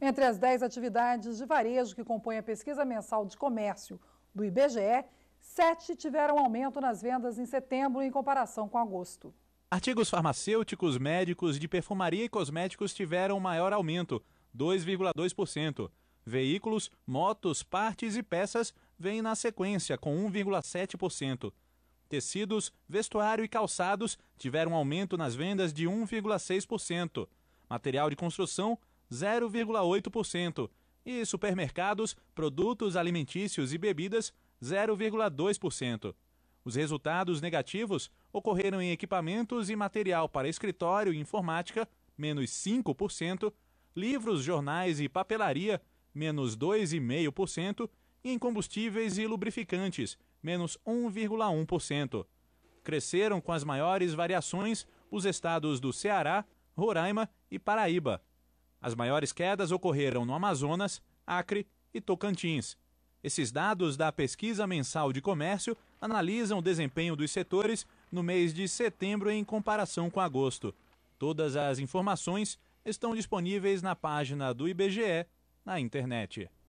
Entre as 10 atividades de varejo que compõem a pesquisa mensal de comércio do IBGE, sete tiveram aumento nas vendas em setembro em comparação com agosto. Artigos farmacêuticos, médicos, de perfumaria e cosméticos tiveram maior aumento, 2,2%. Veículos, motos, partes e peças vêm na sequência, com 1,7%. Tecidos, vestuário e calçados tiveram aumento nas vendas de 1,6%. Material de construção 0,8%, e supermercados, produtos alimentícios e bebidas, 0,2%. Os resultados negativos ocorreram em equipamentos e material para escritório e informática, menos 5%, livros, jornais e papelaria, menos 2,5%, e em combustíveis e lubrificantes, menos 1,1%. Cresceram com as maiores variações os estados do Ceará, Roraima e Paraíba, as maiores quedas ocorreram no Amazonas, Acre e Tocantins. Esses dados da Pesquisa Mensal de Comércio analisam o desempenho dos setores no mês de setembro em comparação com agosto. Todas as informações estão disponíveis na página do IBGE na internet.